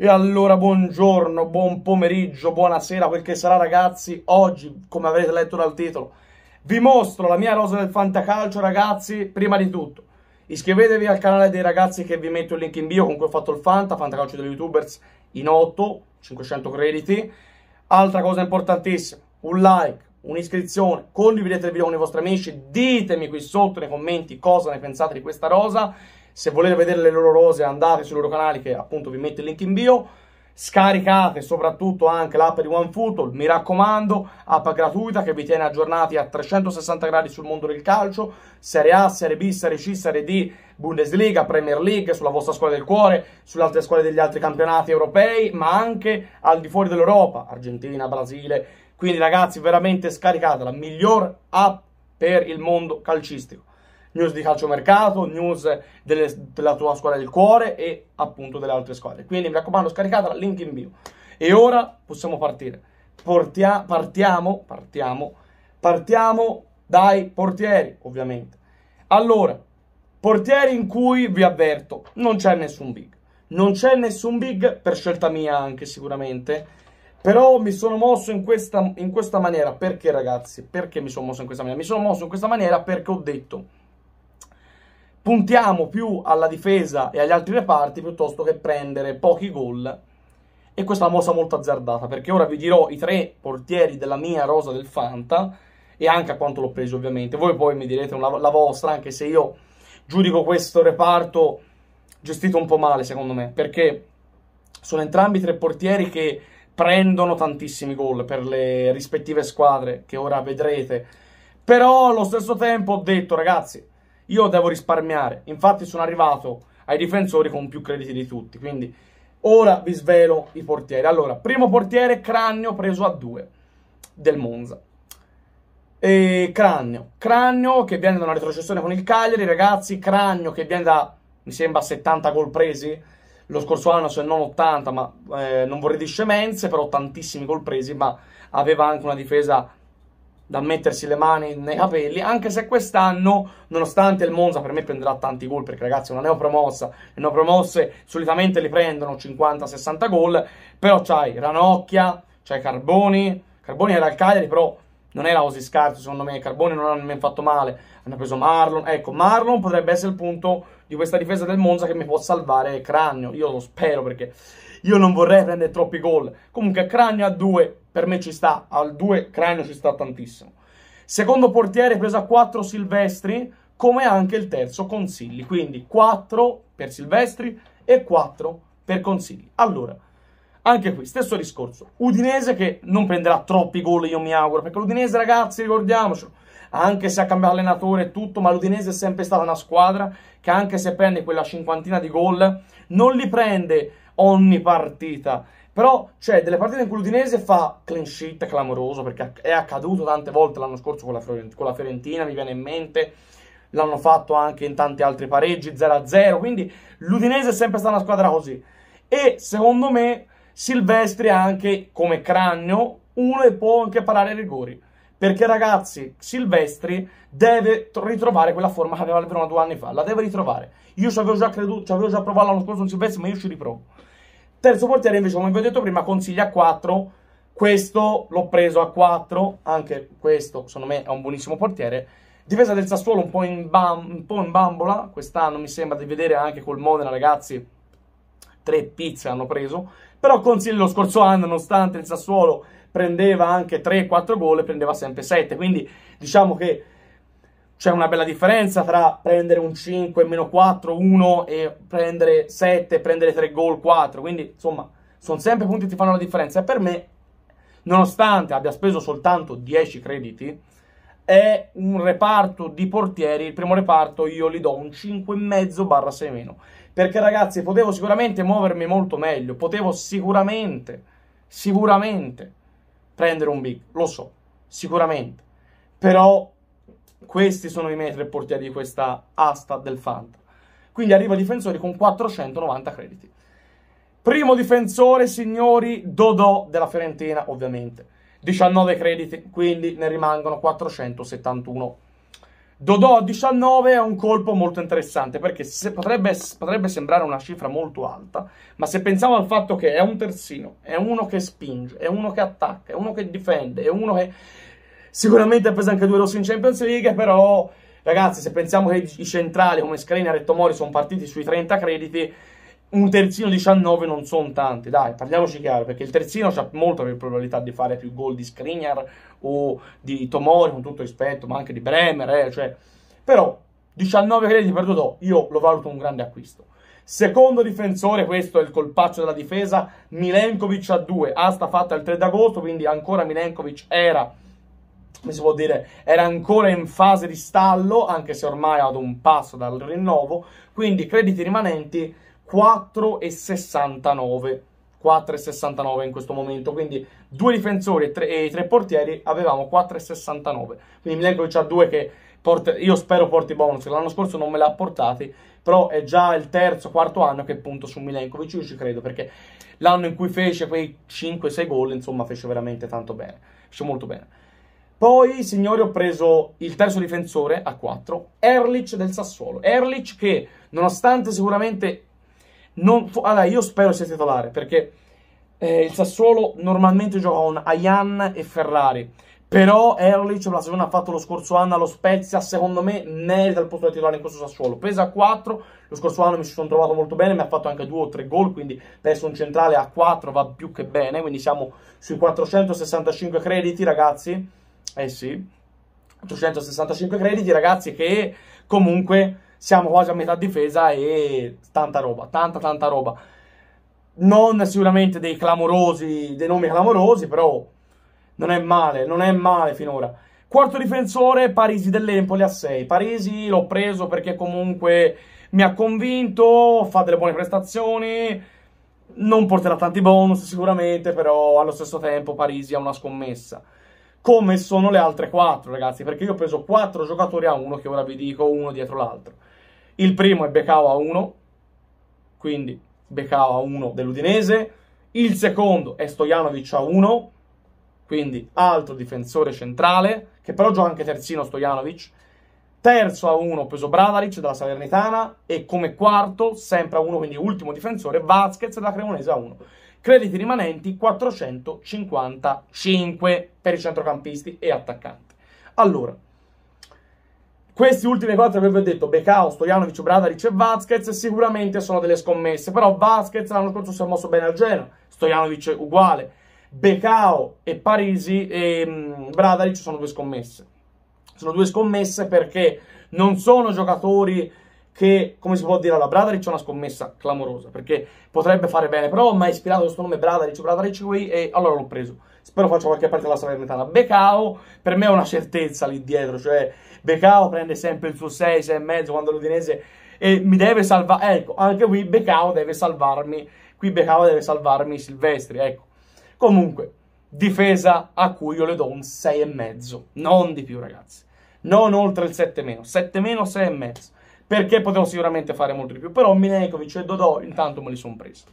E allora buongiorno, buon pomeriggio, buonasera, quel che sarà ragazzi. Oggi, come avrete letto dal titolo, vi mostro la mia rosa del fantacalcio ragazzi. Prima di tutto, iscrivetevi al canale dei ragazzi che vi metto il link in bio con cui ho fatto il Fanta, Fantacalcio degli Youtubers in 8, 500 crediti. Altra cosa importantissima, un like, un'iscrizione, condividete il video con i vostri amici, ditemi qui sotto nei commenti cosa ne pensate di questa rosa. Se volete vedere le loro rose andate sui loro canali che appunto vi metto il link in bio. Scaricate soprattutto anche l'app di OneFootball, mi raccomando, app gratuita che vi tiene aggiornati a 360 gradi sul mondo del calcio, Serie A, Serie B, Serie C, Serie D, Bundesliga, Premier League, sulla vostra squadra del cuore, sulle altre squadre degli altri campionati europei, ma anche al di fuori dell'Europa, Argentina, Brasile. Quindi ragazzi, veramente scaricate la miglior app per il mondo calcistico news di calciomercato, news delle, della tua squadra del cuore e appunto delle altre squadre. Quindi mi raccomando scaricatela, link in bio. E ora possiamo partire. Portia- partiamo, partiamo, partiamo dai portieri, ovviamente. Allora, portieri in cui vi avverto, non c'è nessun big. Non c'è nessun big, per scelta mia anche sicuramente. Però mi sono mosso in questa, in questa maniera. Perché ragazzi? Perché mi sono mosso in questa maniera? Mi sono mosso in questa maniera perché ho detto puntiamo più alla difesa e agli altri reparti piuttosto che prendere pochi gol. E questa è una mossa molto azzardata, perché ora vi dirò i tre portieri della mia rosa del Fanta e anche a quanto l'ho preso ovviamente. Voi poi mi direte una, la vostra, anche se io giudico questo reparto gestito un po' male secondo me, perché sono entrambi tre portieri che prendono tantissimi gol per le rispettive squadre che ora vedrete. Però allo stesso tempo ho detto, ragazzi, io devo risparmiare. Infatti sono arrivato ai difensori con più crediti di tutti, quindi ora vi svelo i portieri. Allora, primo portiere Cranio preso a due del Monza. E Cranio, Cranio che viene da una retrocessione con il Cagliari, ragazzi, Cranio che viene da mi sembra 70 gol presi lo scorso anno se non 80, ma eh, non vorrei di scemenze, però tantissimi gol presi, ma aveva anche una difesa da mettersi le mani nei capelli, anche se quest'anno, nonostante il Monza per me prenderà tanti gol, perché ragazzi è una neopromossa, le neopromosse solitamente li prendono 50-60 gol, però c'hai Ranocchia, c'hai Carboni, Carboni era al Cagliari, però non era così scarso secondo me, Carboni non hanno nemmeno fatto male, hanno preso Marlon, ecco Marlon potrebbe essere il punto di questa difesa del Monza che mi può salvare Cranio, io lo spero perché io non vorrei prendere troppi gol, comunque Cranio a 2 per me ci sta, al 2 Cranio ci sta tantissimo. Secondo portiere presa 4 Silvestri, come anche il terzo Consigli. Quindi 4 per Silvestri e 4 per Consigli. Allora, anche qui, stesso discorso. Udinese che non prenderà troppi gol, io mi auguro, perché l'Udinese, ragazzi, ricordiamocelo, anche se ha cambiato allenatore e tutto, ma l'Udinese è sempre stata una squadra che anche se prende quella cinquantina di gol, non li prende ogni partita però c'è cioè, delle partite in cui l'Udinese fa clean sheet clamoroso, perché è accaduto tante volte l'anno scorso con la, Fiorent- con la Fiorentina, mi viene in mente. L'hanno fatto anche in tanti altri pareggi, 0-0. Quindi l'Udinese è sempre stata una squadra così. E secondo me Silvestri è anche, come cranio, uno e può anche parare i rigori. Perché ragazzi, Silvestri deve ritrovare quella forma che aveva il Verona due anni fa, la deve ritrovare. Io ci avevo già creduto, ci avevo già provato l'anno scorso con Silvestri, ma io ci riprovo. Terzo portiere invece, come vi ho detto prima, consiglia a 4. Questo l'ho preso a 4, anche questo secondo me è un buonissimo portiere. Difesa del Sassuolo un po' in, bam, un po in bambola, quest'anno mi sembra di vedere anche col Modena ragazzi, tre pizze hanno preso. Però consiglio lo scorso anno, nonostante il Sassuolo prendeva anche 3-4 gol, prendeva sempre 7. Quindi diciamo che c'è una bella differenza tra prendere un 5, meno 4, 1 e prendere 7, prendere 3 gol, 4. Quindi, insomma, sono sempre punti che ti fanno la differenza. E per me, nonostante abbia speso soltanto 10 crediti, è un reparto di portieri, il primo reparto io gli do un 5,5 barra 6 meno. Perché ragazzi, potevo sicuramente muovermi molto meglio, potevo sicuramente, sicuramente prendere un big, lo so, sicuramente. Però questi sono i metri e portieri di questa asta del Fanta. Quindi arriva difensore con 490 crediti. Primo difensore, signori, Dodò della Fiorentina, ovviamente. 19 crediti, quindi ne rimangono 471. Dodò a 19 è un colpo molto interessante perché se, potrebbe, potrebbe, sembrare una cifra molto alta, ma se pensiamo al fatto che è un terzino, è uno che spinge, è uno che attacca, è uno che difende, è uno che Sicuramente ha preso anche due rossi in Champions League, però ragazzi, se pensiamo che i centrali come Scalini e Tomori sono partiti sui 30 crediti, un terzino 19 non sono tanti, dai, parliamoci chiaro, perché il terzino ha molto più probabilità di fare più gol di Skriniar o di Tomori, con tutto rispetto, ma anche di Bremer, eh, cioè. Però 19 crediti per Dodò, io lo valuto un grande acquisto. Secondo difensore, questo è il colpaccio della difesa, Milenkovic a 2, asta fatta il 3 d'agosto, quindi ancora Milenkovic era come si può dire, era ancora in fase di stallo, anche se ormai ad un passo dal rinnovo, quindi crediti rimanenti 4,69. 4,69 in questo momento, quindi due difensori e tre, e tre portieri avevamo 4,69. Quindi Milenkovic ha due che porta, io spero porti bonus, l'anno scorso non me l'ha portati, però è già il terzo, quarto anno che punto su Milenkovic, io ci credo perché l'anno in cui fece quei 5-6 gol, insomma, fece veramente tanto bene, fece molto bene. Poi, signori, ho preso il terzo difensore a 4, Erlich del Sassuolo. Erlich che, nonostante sicuramente... Non... Allora, io spero sia titolare, perché eh, il Sassuolo normalmente gioca con Ayan e Ferrari. Però Erlich, la stagione ha fatto lo scorso anno allo Spezia, secondo me merita il posto da titolare in questo Sassuolo. Presa a 4, lo scorso anno mi ci sono trovato molto bene, mi ha fatto anche 2 o 3 gol, quindi penso un centrale a 4 va più che bene, quindi siamo sui 465 crediti ragazzi eh sì, 865 crediti ragazzi che comunque siamo quasi a metà difesa e tanta roba, tanta tanta roba. Non sicuramente dei clamorosi, dei nomi clamorosi, però non è male, non è male finora. Quarto difensore, Parisi dell'Empoli a 6. Parisi l'ho preso perché comunque mi ha convinto, fa delle buone prestazioni, non porterà tanti bonus sicuramente, però allo stesso tempo Parisi ha una scommessa come sono le altre quattro, ragazzi, perché io ho preso quattro giocatori a uno, che ora vi dico uno dietro l'altro. Il primo è Becao a uno, quindi Becao a uno dell'Udinese. Il secondo è Stojanovic a uno, quindi altro difensore centrale, che però gioca anche terzino Stojanovic. Terzo a uno ho preso Bradaric della Salernitana e come quarto, sempre a uno, quindi ultimo difensore, Vazquez della Cremonese a uno crediti rimanenti 455 per i centrocampisti e attaccanti. Allora, queste ultime quattro che vi ho detto, Becao, Stojanovic, Bradaric e Vazquez, sicuramente sono delle scommesse, però Vazquez l'anno scorso si è mosso bene al Genoa, Stojanovic uguale, Becao e Parisi e mm, Bradaric sono due scommesse. Sono due scommesse perché non sono giocatori che, come si può dire, alla Bradaric è una scommessa clamorosa, perché potrebbe fare bene, però mi ha ispirato questo nome Bradaric, Bradaric qui, e allora l'ho preso. Spero faccia qualche parte della Salernitana. Becao, per me è una certezza lì dietro, cioè Becao prende sempre il suo 6, 6 e mezzo quando l'Udinese e mi deve salvare, ecco, anche qui Becao deve salvarmi, qui Becao deve salvarmi Silvestri, ecco. Comunque, difesa a cui io le do un 6 e mezzo, non di più ragazzi. Non oltre il 7 meno, 7 meno, 6 e mezzo perché potevo sicuramente fare molto di più. Però Milenkovic e Dodò intanto me li sono presi.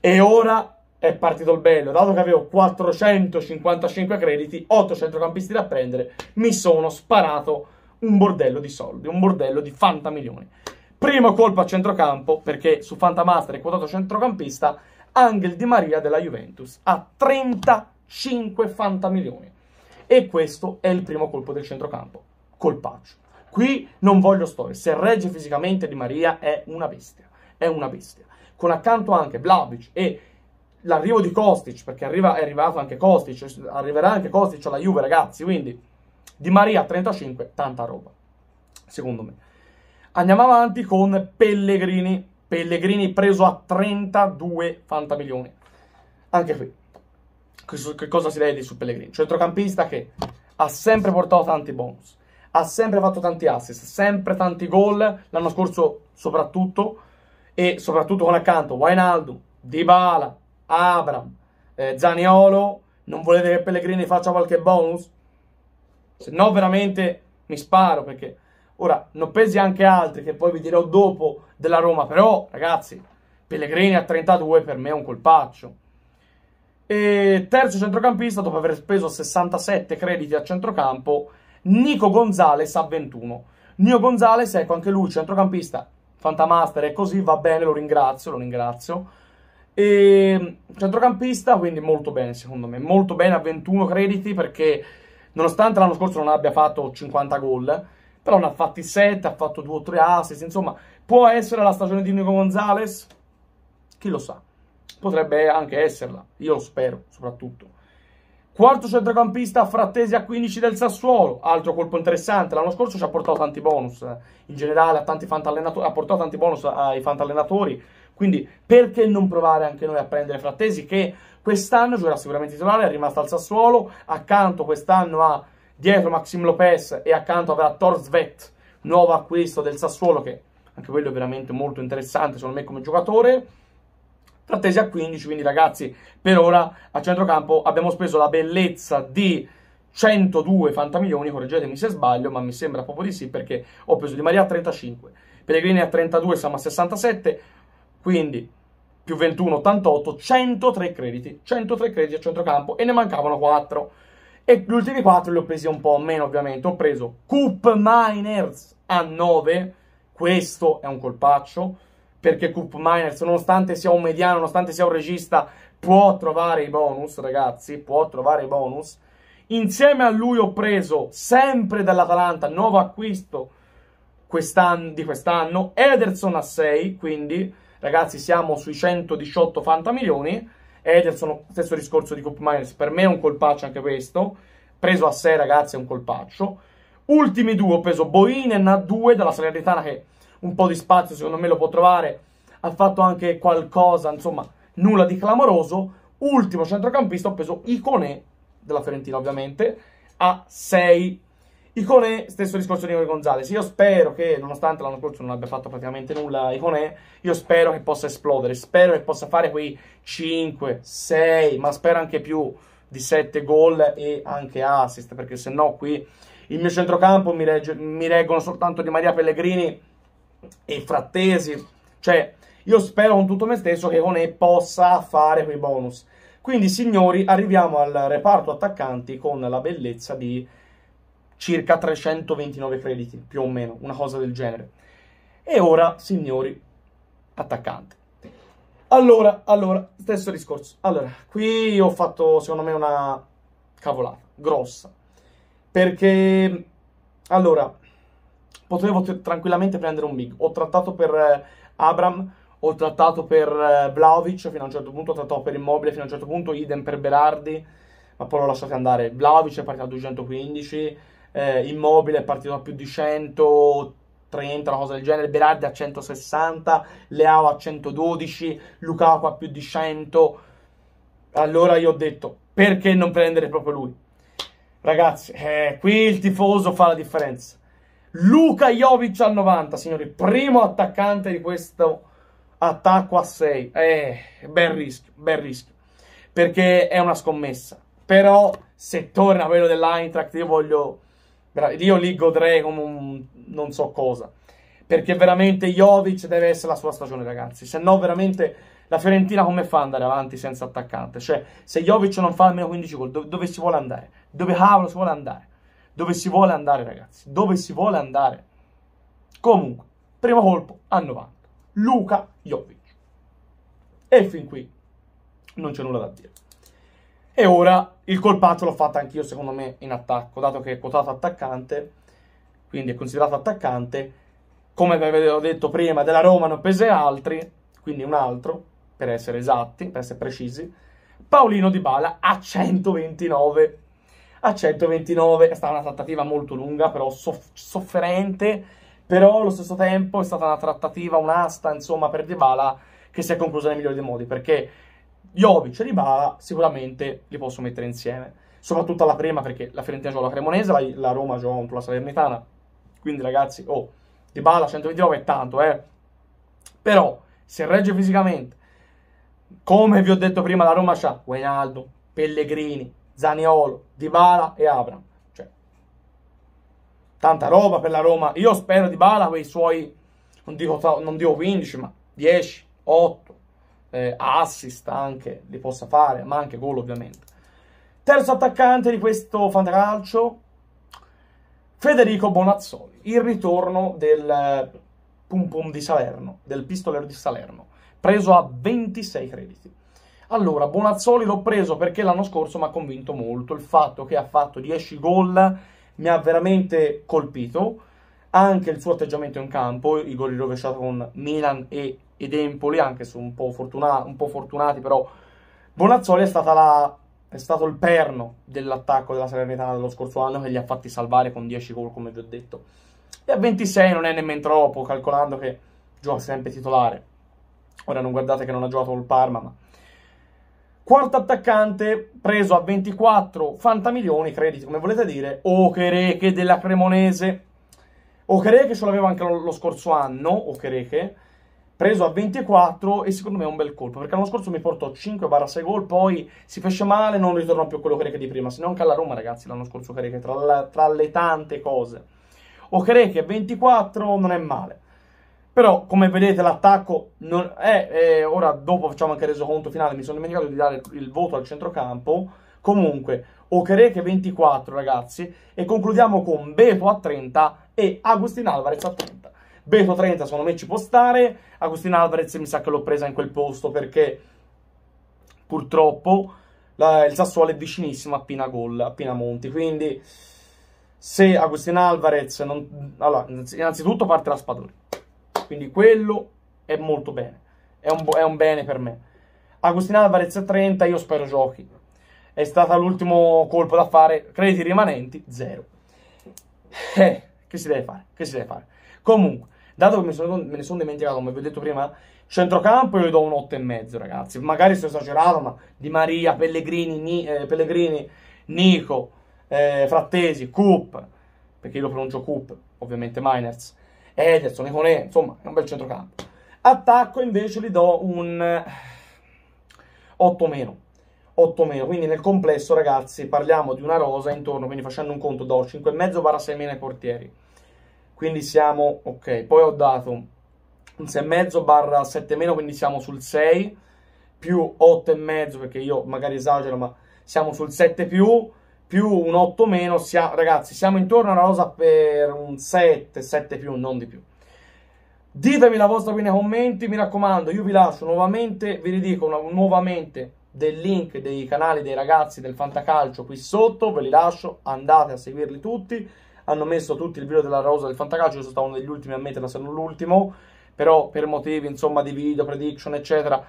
E ora è partito il bello, dato che avevo 455 crediti, 8 centrocampisti da prendere, mi sono sparato un bordello di soldi, un bordello di fantamilioni. Primo colpo a centrocampo, perché su Fantamaster è quotato centrocampista, Angel Di Maria della Juventus, a 35 fantamilioni. E questo è il primo colpo del centrocampo, colpaccio. Qui non voglio storie. Se regge fisicamente Di Maria è una bestia. È una bestia. Con accanto anche Vlaovic e l'arrivo di Kostic, perché arriva, è arrivato anche Kostic, arriverà anche Kostic alla Juve, ragazzi. Quindi Di Maria 35, tanta roba. Secondo me. Andiamo avanti con Pellegrini. Pellegrini preso a 32 fantamilioni. Anche qui. Che cosa si vede su Pellegrini? Centrocampista che ha sempre portato tanti bonus ha sempre fatto tanti assist, sempre tanti gol, l'anno scorso soprattutto, e soprattutto con accanto Wainaldo, Dybala, Abram, eh, Zaniolo, non volete che Pellegrini faccia qualche bonus? Se no veramente mi sparo perché... Ora, non pesi anche altri che poi vi dirò dopo della Roma, però ragazzi, Pellegrini a 32 per me è un colpaccio. E terzo centrocampista, dopo aver speso 67 crediti a centrocampo, Nico Gonzalez a 21. Nico Gonzalez, ecco anche lui, centrocampista, Fantamaster è così, va bene, lo ringrazio, lo ringrazio. E ehm, centrocampista, quindi molto bene secondo me, molto bene a 21 crediti perché nonostante l'anno scorso non abbia fatto 50 gol, però ne ha fatti 7, ha fatto 2 o 3 assist, insomma, può essere la stagione di Nico Gonzalez? Chi lo sa, potrebbe anche esserla, io lo spero soprattutto. Quarto centrocampista Frattesi a 15 del Sassuolo, altro colpo interessante, l'anno scorso ci ha portato tanti bonus, in generale ha, tanti ha portato tanti bonus ai fantallenatori, quindi perché non provare anche noi a prendere Frattesi che quest'anno giocherà sicuramente titolare, è rimasto al Sassuolo, accanto quest'anno ha dietro Maxim Lopez e accanto avrà Torsvet, nuovo acquisto del Sassuolo che anche quello è veramente molto interessante secondo me come giocatore da a 15, quindi ragazzi per ora a centrocampo abbiamo speso la bellezza di 102 fantamilioni, correggetemi se sbaglio, ma mi sembra proprio di sì perché ho preso Di Maria a 35, Pellegrini a 32, siamo a 67, quindi più 21, 88, 103 crediti, 103 crediti a centrocampo e ne mancavano 4. E gli ultimi 4 li ho presi un po' meno ovviamente, ho preso Coop Miners a 9, questo è un colpaccio, perché Coop Miners, nonostante sia un mediano, nonostante sia un regista, può trovare i bonus, ragazzi, può trovare i bonus. Insieme a lui ho preso, sempre dall'Atalanta, nuovo acquisto quest'anno, di quest'anno, Ederson a 6, quindi ragazzi siamo sui 118 fantamilioni, Ederson, stesso discorso di Coop Miners, per me è un colpaccio anche questo, preso a 6 ragazzi è un colpaccio. Ultimi due ho preso Boinen a 2 dalla Salernitana che un po' di spazio secondo me lo può trovare, ha fatto anche qualcosa, insomma, nulla di clamoroso. Ultimo centrocampista, ho preso Icone, della Fiorentina ovviamente, a 6. Icone, stesso discorso di Igor Gonzalez. Io spero che, nonostante l'anno scorso non abbia fatto praticamente nulla Icone, io spero che possa esplodere, spero che possa fare quei 5, 6, ma spero anche più di 7 gol e anche assist, perché se no qui il mio centrocampo mi, regge, mi reggono soltanto Di Maria Pellegrini e frattesi. Cioè, io spero con tutto me stesso che Conè possa fare quei bonus. Quindi, signori, arriviamo al reparto attaccanti con la bellezza di circa 329 crediti, più o meno, una cosa del genere. E ora, signori, attaccante. Allora, allora, stesso discorso. Allora, qui ho fatto, secondo me, una cavolata grossa. Perché, allora, potevo t- tranquillamente prendere un big. Ho trattato per eh, Abram, ho trattato per eh, Vlaovic fino a un certo punto, ho trattato per Immobile fino a un certo punto, idem per Berardi, ma poi l'ho lasciato andare. Vlaovic è partito a 215, eh, Immobile è partito a più di 100. 30, una cosa del genere, Berardi a 160, Leao a 112, Lukaku a più di 100. Allora io ho detto, perché non prendere proprio lui? Ragazzi, eh, qui il tifoso fa la differenza. Luca Jovic al 90, signori, primo attaccante di questo attacco a 6. Eh, bel rischio, bel rischio, perché è una scommessa. Però se torna quello dell'Eintracht io voglio... Io li godrei come un non so cosa. Perché veramente Jovic deve essere la sua stagione, ragazzi. Se no, veramente la Fiorentina come fa ad andare avanti senza attaccante? Cioè, se Jovic non fa almeno 15 gol, dove, dove si vuole andare? Dove cavolo si vuole andare? dove si vuole andare, ragazzi, dove si vuole andare. Comunque, primo colpo a 90. Luca Jovic. E fin qui non c'è nulla da dire. E ora il colpaccio l'ho fatto anch'io, secondo me, in attacco, dato che è quotato attaccante, quindi è considerato attaccante. Come vi avevo detto prima, della Roma non pese altri, quindi un altro, per essere esatti, per essere precisi. Paolino Di Bala a 129 a 129. È stata una trattativa molto lunga, però soff sofferente, però allo stesso tempo è stata una trattativa, un'asta, insomma, per Dybala che si è conclusa nel migliore dei modi, perché Jovic e Dybala sicuramente li posso mettere insieme, soprattutto alla prima, perché la Fiorentina gioca la Cremonese, la, la Roma gioca contro la Salernitana, quindi ragazzi, oh, Dybala 129 è tanto, eh, però se regge fisicamente, come vi ho detto prima, la Roma c'ha Guainaldo, Pellegrini, Zaniolo, Dybala e Abram. Cioè, tanta roba per la Roma. Io spero Dybala quei suoi, non dico, non dico 15, ma 10, 8 eh, assist anche, li possa fare, ma anche gol ovviamente. Terzo attaccante di questo fantacalcio, Federico Bonazzoli, il ritorno del eh, Pum Pum di Salerno, del pistolero di Salerno, preso a 26 crediti. Allora, Bonazzoli l'ho preso perché l'anno scorso mi ha convinto molto. Il fatto che ha fatto 10 gol mi ha veramente colpito. Anche il suo atteggiamento in campo, i gol rovesciati con Milan e, ed Empoli, anche se un po, fortuna, un po' fortunati, però Bonazzoli è stata la è stato il perno dell'attacco della Salernitana dello scorso anno che li ha fatti salvare con 10 gol, come vi ho detto. E a 26 non è nemmeno troppo, calcolando che gioca sempre titolare. Ora non guardate che non ha giocato col Parma, ma Quarto attaccante preso a 24 fantamilioni, crediti come volete dire, Okereke della Cremonese. Okereke ce l'aveva anche lo, scorso anno, Okereke, preso a 24 e secondo me è un bel colpo, perché l'anno scorso mi portò 5-6 gol, poi si fece male, non ritornò più a quello Okereke di prima, se non che alla Roma ragazzi l'anno scorso Okereke, tra, la, tra le tante cose. Okereke 24 non è male. Però, come vedete, l'attacco non è, è... Ora, dopo facciamo anche il resoconto finale, mi sono dimenticato di dare il voto al centrocampo. Comunque, Okereke 24, ragazzi. E concludiamo con Beto a 30 e Agustin Alvarez a 30. Beto 30 secondo me ci può stare. Agustin Alvarez mi sa che l'ho presa in quel posto perché purtroppo la, il Sassuolo è vicinissimo a Pina Gol, a Pina Monti. Quindi se Agustin Alvarez non... Allora, innanzitutto parte la Spadoni quindi quello è molto bene, è un, è un bene per me. Agostino Alvarez 30, io spero giochi. È stato l'ultimo colpo da fare, crediti rimanenti, zero. Eh, che si deve fare? Che si deve fare? Comunque, dato che sono, me ne sono dimenticato, come vi ho detto prima, centrocampo io gli do un 8,5 ragazzi. Magari sono esagerato, ma Di Maria, Pellegrini, Ni, eh, Pellegrini Nico, eh, Frattesi, Coop, perché io lo pronuncio Coop, ovviamente Miners, Ederson, e Econe, insomma, è un bel centrocampo. Attacco invece gli do un 8 eh, meno. 8 meno, quindi nel complesso ragazzi parliamo di una rosa intorno, quindi facendo un conto do 5,5 barra 6 meno ai portieri. Quindi siamo, ok, poi ho dato un 6,5 barra 7 meno, quindi siamo sul 6 più 8 e mezzo, perché io magari esagero ma siamo sul 7 più più un 8 meno, sia, ragazzi, siamo intorno a una rosa per un 7, 7 più, non di più. Ditemi la vostra opinione nei commenti, mi raccomando, io vi lascio nuovamente, vi ridico una, nuovamente del link dei canali dei ragazzi del Fantacalcio qui sotto, ve li lascio, andate a seguirli tutti, hanno messo tutti il video della rosa del Fantacalcio, io sono stato uno degli ultimi a metterla se non l'ultimo, però per motivi insomma di video, prediction eccetera,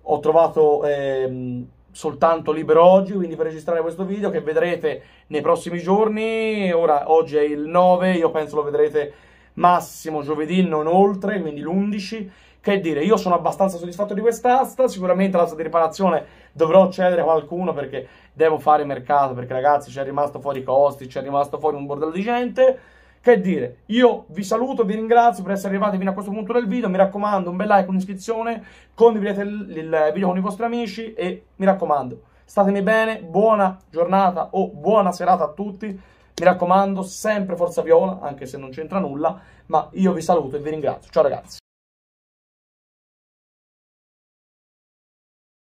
ho trovato... Ehm, soltanto libero oggi, quindi per registrare questo video che vedrete nei prossimi giorni. Ora, oggi è il 9, io penso lo vedrete massimo giovedì, non oltre, quindi l'11. Che dire, io sono abbastanza soddisfatto di quest'asta, sicuramente l'asta di riparazione dovrò cedere a qualcuno perché devo fare mercato, perché ragazzi c'è rimasto fuori costi, c'è rimasto fuori un bordello di gente che dire, io vi saluto, vi ringrazio per essere arrivati fino a questo punto del video, mi raccomando un bel like, un'iscrizione, condividete il, il video con i vostri amici e mi raccomando, statemi bene, buona giornata o buona serata a tutti, mi raccomando sempre Forza Viola, anche se non c'entra nulla, ma io vi saluto e vi ringrazio, ciao ragazzi.